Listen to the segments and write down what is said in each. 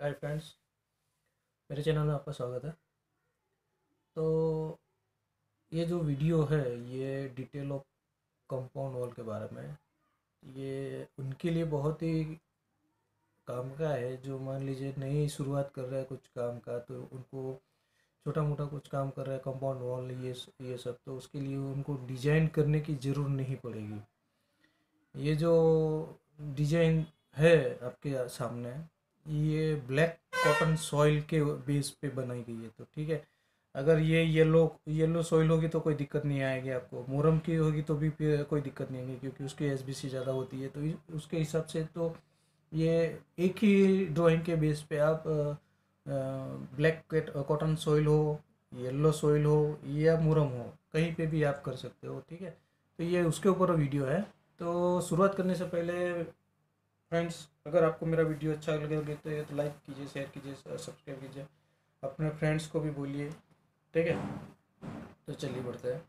hi friends मेरे channel में आपका स्वागत है तो ये जो वीडियो है ये डिटेल ऑफ कंपाउंड वॉल के बारे में ये उनके लिए बहुत ही काम का है जो मान लीजिए नई शुरुआत कर रहा है कुछ काम का तो उनको छोटा मोटा कुछ काम कर रहा है कंपाउंड वॉल ये ये सब तो उसके लिए उनको डिजाइन करने की ज़रूरत नहीं पड़ेगी ये जो डिजाइन है आपके सामने ये ब्लैक कॉटन सॉइल के बेस पे बनाई गई है तो ठीक है अगर ये येलो येलो सॉइल होगी तो कोई दिक्कत नहीं आएगी आपको मोरम की होगी तो भी कोई दिक्कत नहीं आएगी क्योंकि उसकी एस ज़्यादा होती है तो उसके हिसाब से तो ये एक ही ड्राइंग के बेस पे आप ब्लैक कॉटन सॉइल हो येलो सॉइल हो या मुरम हो कहीं पे भी आप कर सकते हो ठीक है तो ये उसके ऊपर वीडियो है तो शुरुआत करने से पहले फ्रेंड्स अगर आपको मेरा वीडियो अच्छा लगे तो ये तो लाइक कीजिए शेयर कीजिए सब्सक्राइब कीजिए अपने फ्रेंड्स को भी बोलिए ठीक है तो चलिए बढ़ते हैं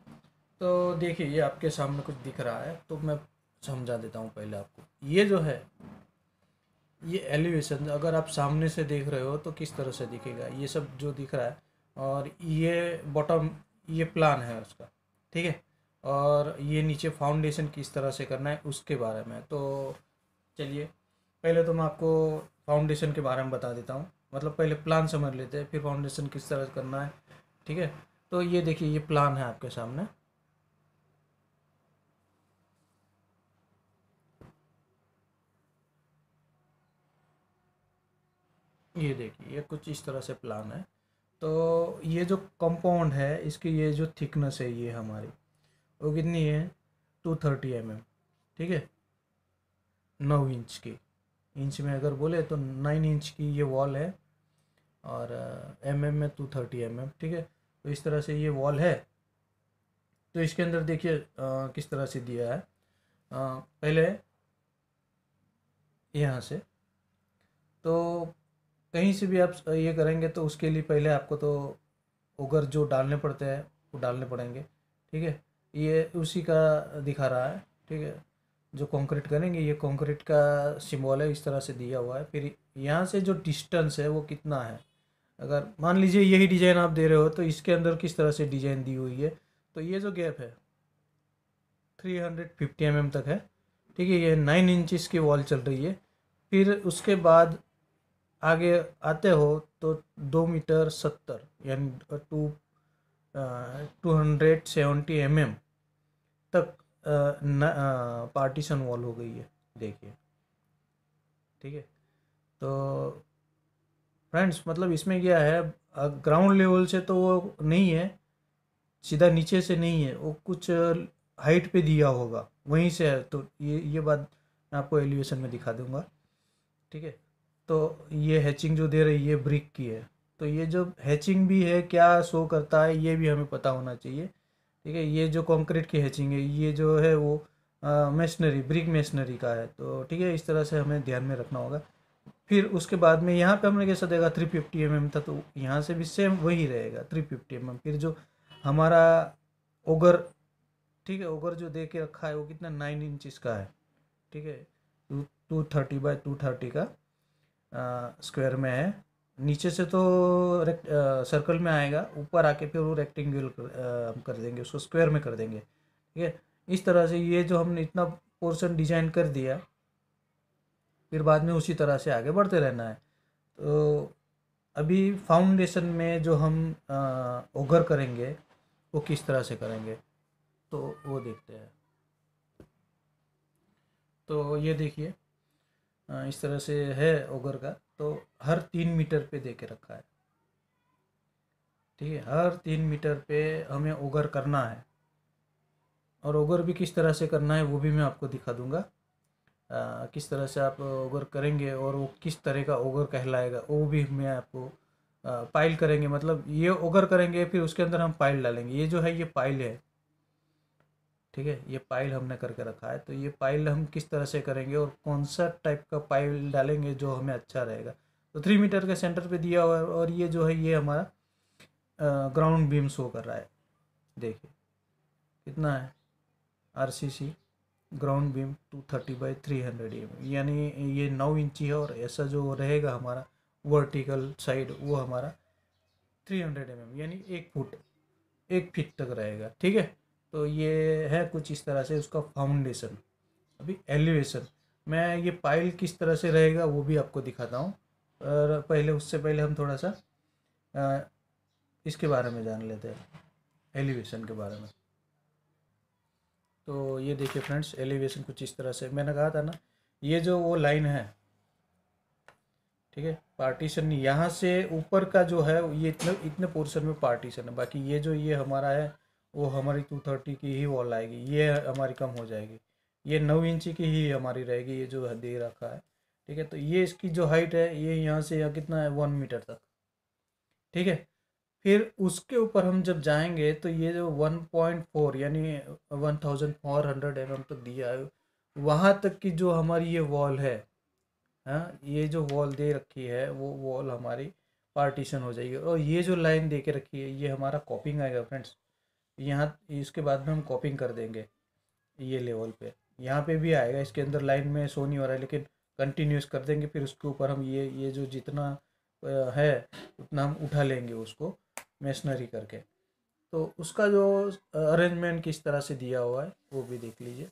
तो देखिए ये आपके सामने कुछ दिख रहा है तो मैं समझा देता हूँ पहले आपको ये जो है ये एलिवेशन अगर आप सामने से देख रहे हो तो किस तरह से दिखेगा ये सब जो दिख रहा है और ये बॉटम ये प्लान है उसका ठीक है और ये नीचे फाउंडेशन किस तरह से करना है उसके बारे में तो चलिए पहले तो मैं आपको फाउंडेशन के बारे में बता देता हूँ मतलब पहले प्लान समझ लेते हैं फिर फाउंडेशन किस तरह से करना है ठीक है तो ये देखिए ये प्लान है आपके सामने ये देखिए ये कुछ इस तरह से प्लान है तो ये जो कंपाउंड है इसकी ये जो थिकनेस है ये हमारी वो कितनी है टू थर्टी एम ठीक है नौ इंच की इंच में अगर बोले तो नाइन इंच की ये वॉल है और एम एम में टू थर्टी एम एम ठीक है तो इस तरह से ये वॉल है तो इसके अंदर देखिए किस तरह से दिया है आ, पहले यहाँ से तो कहीं से भी आप ये करेंगे तो उसके लिए पहले आपको तो ओगर जो डालने पड़ते हैं वो डालने पड़ेंगे ठीक है ये उसी का दिखा रहा है ठीक है जो कंक्रीट करेंगे ये कंक्रीट का सिम्बॉल है इस तरह से दिया हुआ है फिर यहाँ से जो डिस्टेंस है वो कितना है अगर मान लीजिए यही डिज़ाइन आप दे रहे हो तो इसके अंदर किस तरह से डिज़ाइन दी हुई है तो ये जो गैप है थ्री हंड्रेड फिफ्टी एम तक है ठीक है ये नाइन इंचज़ की वॉल चल रही है फिर उसके बाद आगे आते हो तो दो मीटर सत्तर यानी two two hundred seventy M तक पार्टीशन वॉल हो गई है देखिए ठीक है तो फ्रेंड्स मतलब इसमें क्या है ग्राउंड लेवल से तो वो नहीं है सीधा नीचे से नहीं है वो कुछ हाइट पे दिया होगा वहीं से है तो ये ये बात मैं आपको एलिवेशन में दिखा दूंगा ठीक है तो ये हैचिंग जो दे रही है ब्रिक की है तो ये जो हैचिंग भी है क्या शो करता है ये भी हमें पता होना चाहिए ठीक है ये जो कंक्रीट की हैचिंग है ये जो है वो मशीनरी ब्रिक मशीनरी का है तो ठीक है इस तरह से हमें ध्यान में रखना होगा फिर उसके बाद में यहाँ पे हमने कैसा देखा थ्री फिफ्टी एम एम था तो यहाँ से भी सेम वही रहेगा थ्री फिफ्टी एम एम फिर जो हमारा ओगर ठीक है ओगर जो दे के रखा है वो कितना नाइन इंचिस का है ठीक है two two thirty by two thirty का स्क्वायर में है नीचे से तो रेक्ट सर्कल में आएगा ऊपर आके फिर वो रेक्टेंगुलर कर, हम कर देंगे उसको स्क्वायर में कर देंगे ठीक है इस तरह से ये जो हमने इतना पोर्शन डिजाइन कर दिया फिर बाद में उसी तरह से आगे बढ़ते रहना है तो अभी फाउंडेशन में जो हम ओगर करेंगे वो किस तरह से करेंगे तो वो देखते हैं तो ये देखिए इस तरह से है ओगर का तो हर तीन मीटर पे दे के रखा है ठीक है हर तीन मीटर पे हमें ओगर करना है और ओगर भी किस तरह से करना है वो भी मैं आपको दिखा दूंगा आ, किस तरह से आप ओगर करेंगे और वो किस तरह का ओगर कहलाएगा वो भी मैं आपको आ, पाइल करेंगे मतलब ये ओगर करेंगे फिर उसके अंदर हम पाइल डालेंगे ये जो है ये पाइल है ठीक है ये पाइल हमने करके रखा है तो ये पाइल हम किस तरह से करेंगे और कौन सा टाइप का पाइल डालेंगे जो हमें अच्छा रहेगा तो थ्री मीटर के सेंटर पे दिया हुआ है और ये जो है ये हमारा ग्राउंड बीम शो कर रहा है देखिए कितना है R C C ground beam two thirty by three hundred M यानी ये नौ इंची है और ऐसा जो रहेगा हमारा वर्टिकल साइड वो हमारा थ्री हंड्रेड एम एम यानी एक फुट एक फिट तक रहेगा ठीक है तो ये है कुछ इस तरह से उसका फाउंडेशन अभी एलिवेशन मैं ये पाइल किस तरह से रहेगा वो भी आपको दिखाता हूँ और पहले उससे पहले हम थोड़ा सा आ, इसके बारे में जान लेते हैं एलिवेशन के बारे में तो ये देखिए फ्रेंड्स एलिवेशन कुछ इस तरह से मैंने कहा था ना ये जो वो लाइन है ठीक है पार्टीशन यहाँ से ऊपर का जो है ये इतने इतने पोर्शन में पार्टीशन है बाकी ये जो ये हमारा है वो हमारी टू थर्टी की ही वॉल आएगी ये हमारी कम हो जाएगी ये नौ इंची की ही हमारी रहेगी ये जो दे रखा है ठीक है तो ये इसकी जो हाइट है ये यहाँ से यहाँ कितना है वन मीटर तक ठीक है फिर उसके ऊपर हम जब जाएंगे तो ये जो वन पॉइंट फोर यानी one thousand four hundred M M तो दिया है वहाँ तक की जो हमारी ये वॉल है हाँ ये जो वॉल दे रखी है वो वॉल हमारी पार्टीशन हो जाएगी और ये जो लाइन दे के रखी है ये हमारा कॉपिंग आएगा फ्रेंड्स यहाँ इसके बाद में हम कॉपिंग कर देंगे ये लेवल पे यहाँ पे भी आएगा इसके अंदर लाइन में शो नहीं हो रहा है लेकिन कंटिन्यूस कर देंगे फिर उसके ऊपर हम ये ये जो जितना है उतना हम उठा लेंगे उसको मेशनरी करके तो उसका जो अरेंजमेंट किस तरह से दिया हुआ है वो भी देख लीजिए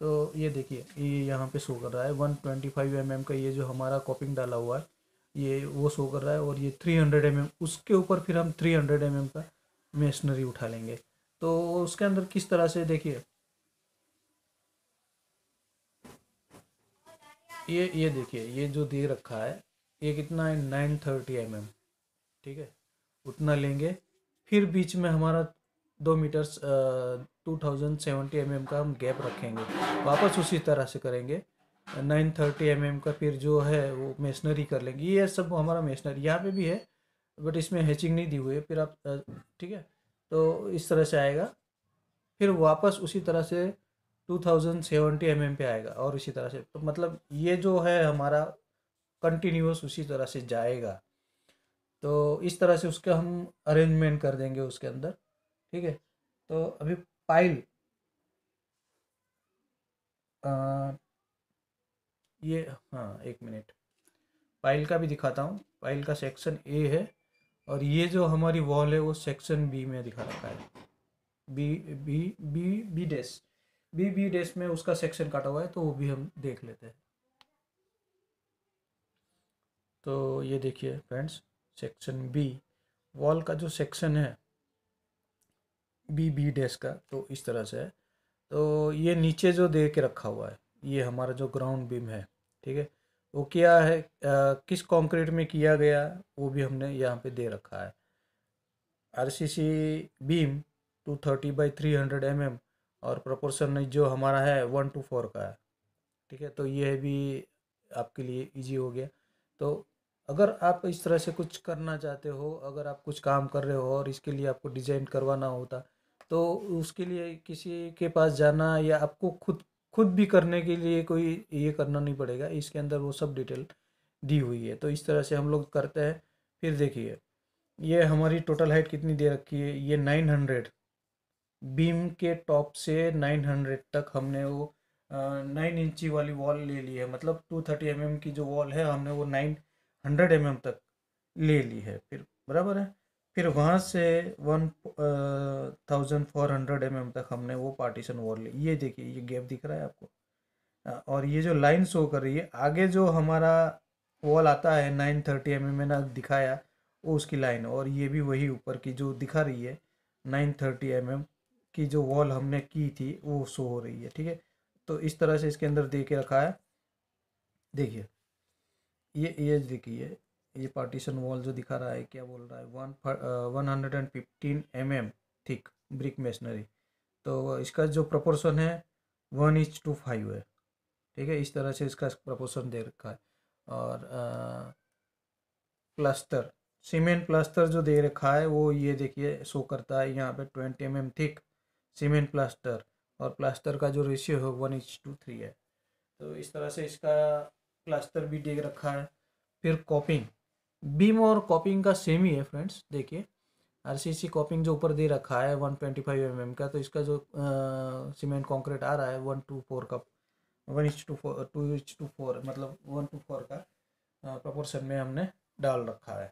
तो ये देखिए ये यहाँ पे शो कर रहा है one twenty five M M का ये जो हमारा कॉपिंग डाला हुआ है ये वो शो कर रहा है और ये थ्री हंड्रेड एम एम उसके ऊपर फिर हम थ्री हंड्रेड एम एम का मेशनरी उठा लेंगे तो उसके अंदर किस तरह से देखिए ये ये देखिए ये जो दे रखा है ये कितना है नाइन थर्टी एम एम ठीक है उतना लेंगे फिर बीच में हमारा दो metre two thousand seventy M M का हम गैप रखेंगे वापस उसी तरह से करेंगे नाइन थर्टी एम एम का फिर जो है वो मेसनरी कर लेंगे ये सब हमारा मेसनरी यहाँ पे भी है बट इसमें हैचिंग नहीं दी हुई है फिर आप ठीक है तो इस तरह से आएगा फिर वापस उसी तरह से two thousand seventy M M पे आएगा और इसी तरह से तो मतलब ये जो है हमारा कंटिन्यूस उसी तरह से जाएगा तो इस तरह से उसका हम अरेंजमेंट कर देंगे उसके अंदर ठीक है तो अभी पाइल ये हाँ एक मिनट पाइल का भी दिखाता हूँ पाइल का सेक्शन ए है और ये जो हमारी वॉल है वो सेक्शन बी में दिखा रखा है बी बी बी बी डेस बी बी डेस में उसका सेक्शन काटा हुआ है तो वो भी हम देख लेते हैं तो ये देखिए फ्रेंड्स सेक्शन बी वॉल का जो सेक्शन है बी बी डेस का तो इस तरह से है तो ये नीचे जो दे के रखा हुआ है ये हमारा जो ग्राउंड बीम है ठीक है वो क्या है आ, किस कंक्रीट में किया गया वो भी हमने यहाँ पे दे रखा है RCC beam two thirty by three hundred M M और प्रोपोर्शन जो हमारा है वन टू फोर का है ठीक है तो यह भी आपके लिए इजी हो गया तो अगर आप इस तरह से कुछ करना चाहते हो अगर आप कुछ काम कर रहे हो और इसके लिए आपको डिज़ाइन करवाना होता तो उसके लिए किसी के पास जाना या आपको खुद खुद भी करने के लिए कोई ये करना नहीं पड़ेगा इसके अंदर वो सब डिटेल दी हुई है तो इस तरह से हम लोग करते हैं फिर देखिए ये हमारी टोटल हाइट कितनी दे रखी है ये नाइन हंड्रेड बीम के टॉप से नाइन हंड्रेड तक हमने वो नाइन इंची वाली वॉल ले ली है मतलब टू थर्टी एम की जो वॉल है हमने वो नाइन हंड्रेड एम तक ले ली है फिर बराबर है फिर वहाँ से one thousand four hundred M M तक हमने वो पार्टीशन वॉल ली ये देखिए ये गैप दिख रहा है आपको और ये जो लाइन शो कर रही है आगे जो हमारा वॉल आता है नाइन थर्टी एम एम मैंने दिखाया वो उसकी लाइन और ये भी वही ऊपर की जो दिखा रही है नाइन थर्टी एम एम की जो वॉल हमने की थी वो शो हो रही है ठीक है तो इस तरह से इसके अंदर दे के रखा है देखिए ये ये देखिए ये पार्टीशन वॉल जो दिखा रहा है क्या बोल रहा है one one hundred and fifteen M M thick brick masonry तो इसका जो प्रपोर्सन है वन इज टू फाइव है ठीक है इस तरह से इसका प्रपोर्सन दे रखा है और प्लास्टर सीमेंट प्लास्टर जो दे रखा है वो ये देखिए शो करता है यहाँ पे twenty M M thick cement plaster और प्लास्टर का जो रेशियो है वन इज टू थ्री है तो इस तरह से इसका प्लास्टर भी दे रखा है फिर कॉपिंग बीम और कॉपिंग का सेम ही है फ्रेंड्स देखिए आरसीसी कॉपिंग जो ऊपर दे रखा है 125 ट्वेंटी mm का तो इसका जो सीमेंट कंक्रीट आ रहा है वन टू फोर का one inch two four two inch two four मतलब वन टू फोर का प्रपोर्सन में हमने डाल रखा है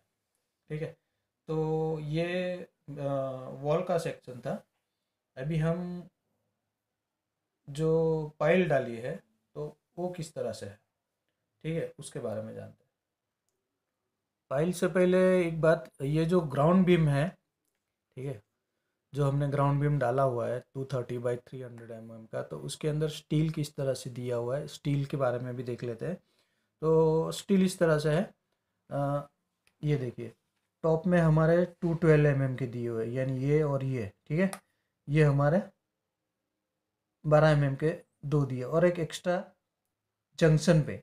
ठीक है तो ये वॉल का सेक्शन था अभी हम जो पाइल डाली है तो वो किस तरह से है ठीक है उसके बारे में जानते हैं फाइल से पहले एक बात ये जो ग्राउंड बीम है ठीक है जो हमने ग्राउंड बीम डाला हुआ है two thirty by three hundred M M का तो उसके अंदर स्टील किस तरह से दिया हुआ है स्टील के बारे में भी देख लेते हैं तो स्टील इस तरह से है आ, ये देखिए टॉप में हमारे टू ट्वेल्व एम एम के दिए हुए यानी ये और ये ठीक है ये हमारे बारह एम एम के दो दिए और एक एक्स्ट्रा जंक्शन पे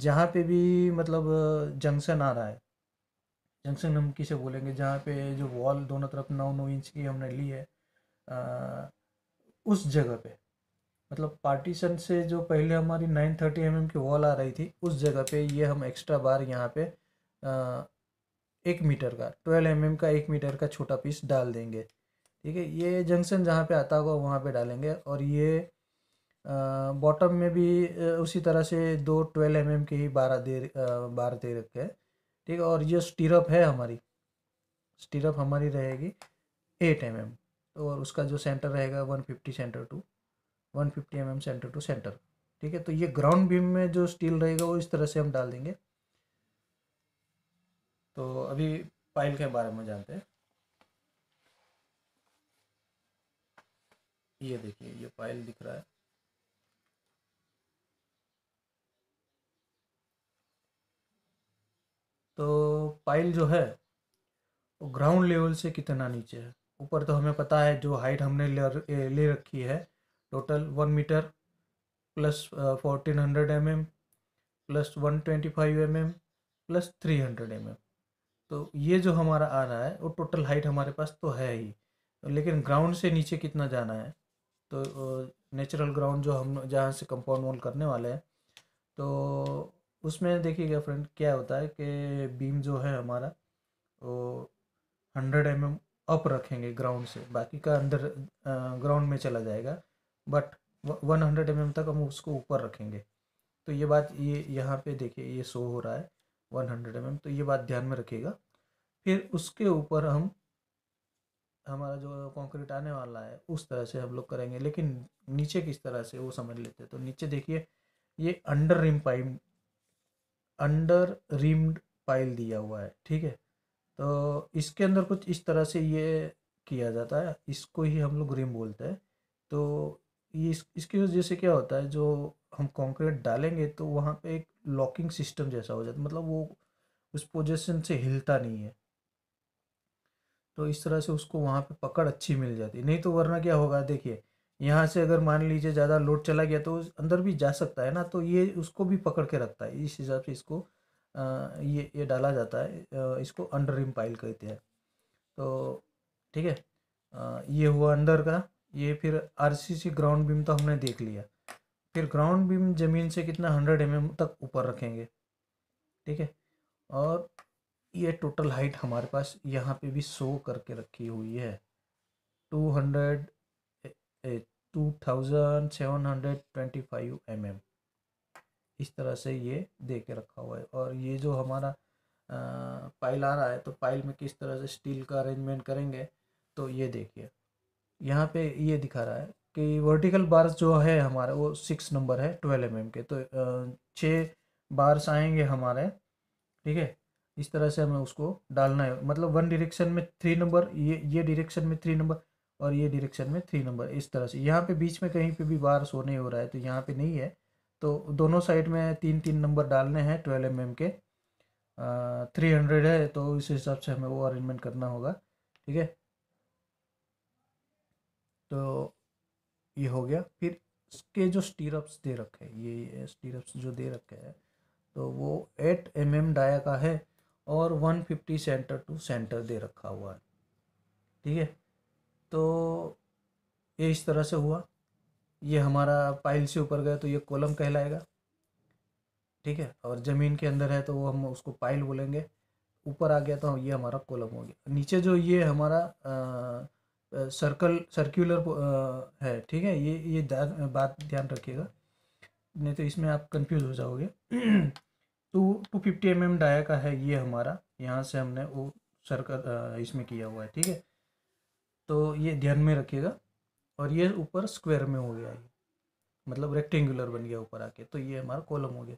जहाँ पे भी मतलब जंक्शन आ रहा है जंक्शन हम किसे बोलेंगे जहाँ पे जो वॉल दोनों तरफ नौ नौ इंच की हमने ली है आ, उस जगह पे मतलब पार्टीशन से जो पहले हमारी नाइन थर्टी एम की वॉल आ रही थी उस जगह पे ये हम एक्स्ट्रा बार यहाँ पे आ, एक मीटर का ट्वेल्व एम का एक मीटर का छोटा पीस डाल देंगे ठीक है ये जंक्शन जहाँ पे आता होगा वहाँ पे डालेंगे और ये बॉटम में भी उसी तरह से दो ट्वेल्व एम एम के ही बारह दे बार दे रखे हैं ठीक है और ये स्टीरअप है हमारी स्टीरप हमारी रहेगी एट एम एम और उसका जो सेंटर रहेगा one fifty centre to one fifty M M centre to centre ठीक है तो ये ग्राउंड बीम में जो स्टील रहेगा वो इस तरह से हम डाल देंगे तो अभी पाइल के बारे में जानते हैं ये देखिए ये पाइल दिख रहा है तो पाइल जो है वो ग्राउंड लेवल से कितना नीचे है ऊपर तो हमें पता है जो हाइट हमने ले, ले रखी है total one metre plus fourteen hundred M M plus one twenty five M M plus three hundred M M तो ये जो हमारा आ रहा है वो टोटल हाइट हमारे पास तो है ही लेकिन ग्राउंड से नीचे कितना जाना है तो नेचुरल uh, ग्राउंड जो हम जहाँ से कंपाउंड वॉल करने वाले हैं तो उसमें देखिएगा फ्रेंड क्या होता है कि बीम जो है हमारा वो हंड्रेड एम एम अप रखेंगे ग्राउंड से बाकी का अंदर ग्राउंड में चला जाएगा बट वन हंड्रेड एम तक हम उसको ऊपर रखेंगे तो ये बात ये यहाँ पे देखिए ये शो हो रहा है वन हंड्रेड एम तो ये बात ध्यान में रखिएगा फिर उसके ऊपर हम हमारा जो कंक्रीट आने वाला है उस तरह से हम लोग करेंगे लेकिन नीचे किस तरह से वो समझ लेते हैं तो नीचे देखिए ये under ream pipe under reamed pile दिया हुआ है ठीक है तो इसके अंदर कुछ इस तरह से ये किया जाता है इसको ही हम लोग रिम बोलते हैं तो ये इस, इसकी वजह से क्या होता है जो हम कंक्रीट डालेंगे तो वहाँ पे एक लॉकिंग सिस्टम जैसा हो जाता है मतलब वो उस पोजिशन से हिलता नहीं है तो इस तरह से उसको वहाँ पे पकड़ अच्छी मिल जाती है नहीं तो वरना क्या होगा देखिए यहाँ से अगर मान लीजिए ज़्यादा लोड चला गया तो अंदर भी जा सकता है ना तो ये उसको भी पकड़ के रखता है इस हिसाब से इसको आ, ये ये डाला जाता है इसको अंडर रिम पाइल कहते हैं तो ठीक है ये हुआ अंदर का ये फिर आरसीसी ग्राउंड बीम तो हमने देख लिया फिर ग्राउंड बीम ज़मीन से कितना हंड्रेड एम तक ऊपर रखेंगे ठीक है और ये टोटल हाइट हमारे पास यहाँ पे भी सो करके रखी हुई है टू हंड्रेड 2725 mm इस तरह से ये दे के रखा हुआ है और ये जो हमारा पाइल आ रहा है तो पाइल में किस तरह से स्टील का अरेंजमेंट करेंगे तो ये देखिए यहाँ पे ये दिखा रहा है कि वर्टिकल बार्स जो है हमारा वो सिक्स नंबर है ट्वेल्व एम के तो छः बार्स आएंगे हमारे ठीक है इस तरह से हमें उसको डालना है मतलब वन डिरेक्शन में थ्री नंबर ये ये डिरेक्शन में थ्री नंबर और ये डिरेक्शन में थ्री नंबर इस तरह से यहाँ पे बीच में कहीं पे भी बार सो नहीं हो रहा है तो यहाँ पे नहीं है तो दोनों साइड में तीन तीन नंबर डालने हैं ट्वेल्व एम एम के थ्री हंड्रेड है तो इस हिसाब से हमें वो अरेंजमेंट करना होगा ठीक है तो ये हो गया फिर इसके जो स्टीरप्स दे रखे हैं ये स्टीरप्स जो दे रखे हैं तो वो एट एम एम डाया का है और one fifty centre to centre दे रखा हुआ है ठीक है तो ये इस तरह से हुआ ये हमारा पाइल से ऊपर गया तो ये कॉलम कहलाएगा ठीक है और ज़मीन के अंदर है तो वो हम उसको पाइल बोलेंगे ऊपर आ गया तो ये हमारा कॉलम हो गया नीचे जो ये हमारा आ, सर्कल सर्कुलर है ठीक है ये ये बात ध्यान रखिएगा नहीं तो इसमें आप कंफ्यूज हो जाओगे तो two fifty M M dia का है ये हमारा यहाँ से हमने वो सर्कल इसमें किया हुआ है ठीक है तो ये ध्यान में रखिएगा और ये ऊपर स्क्वायर में हो गया ये मतलब रेक्टेंगुलर बन गया ऊपर आके तो ये हमारा कॉलम हो गया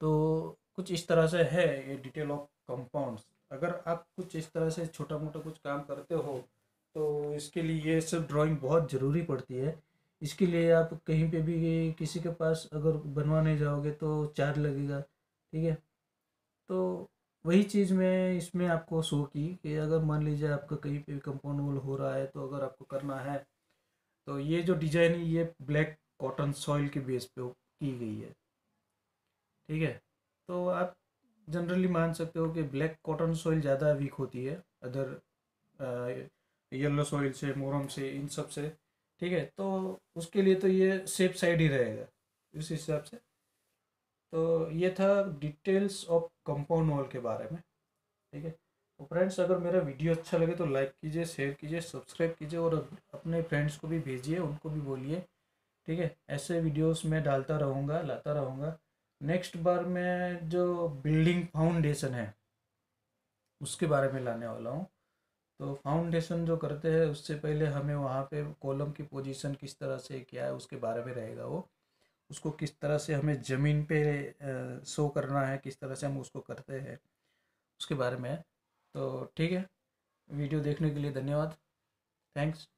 तो कुछ इस तरह से है ये डिटेल ऑफ कंपाउंड्स अगर आप कुछ इस तरह से छोटा मोटा कुछ काम करते हो तो इसके लिए ये सब ड्राइंग बहुत ज़रूरी पड़ती है इसके लिए आप कहीं पे भी किसी के पास अगर बनवाने जाओगे तो चार्ज लगेगा ठीक है तो वही चीज़ में इसमें आपको शो की कि अगर मान लीजिए आपका कहीं पे भी कंपाउंड वॉल हो रहा है तो अगर आपको करना है तो ये जो डिजाइन है ये ब्लैक कॉटन सॉइल के बेस पे की गई है ठीक है तो आप जनरली मान सकते हो कि ब्लैक कॉटन सॉइल ज़्यादा वीक होती है अदर येलो सॉइल से मोरम से इन सब से ठीक है तो उसके लिए तो ये सेफ साइड ही रहेगा इस हिसाब से तो ये था डिटेल्स ऑफ कंपाउंड वॉल के बारे में ठीक है तो फ्रेंड्स अगर मेरा वीडियो अच्छा लगे तो लाइक कीजिए शेयर कीजिए सब्सक्राइब कीजिए और अपने फ्रेंड्स को भी भेजिए उनको भी बोलिए ठीक है ऐसे वीडियोस मैं डालता रहूँगा लाता रहूँगा नेक्स्ट बार मैं जो बिल्डिंग फाउंडेशन है उसके बारे में लाने वाला हूँ तो फाउंडेशन जो करते हैं उससे पहले हमें वहाँ पे कॉलम की पोजीशन किस तरह से क्या है उसके बारे में रहेगा वो उसको किस तरह से हमें ज़मीन पे शो करना है किस तरह से हम उसको करते हैं उसके बारे में तो ठीक है वीडियो देखने के लिए धन्यवाद थैंक्स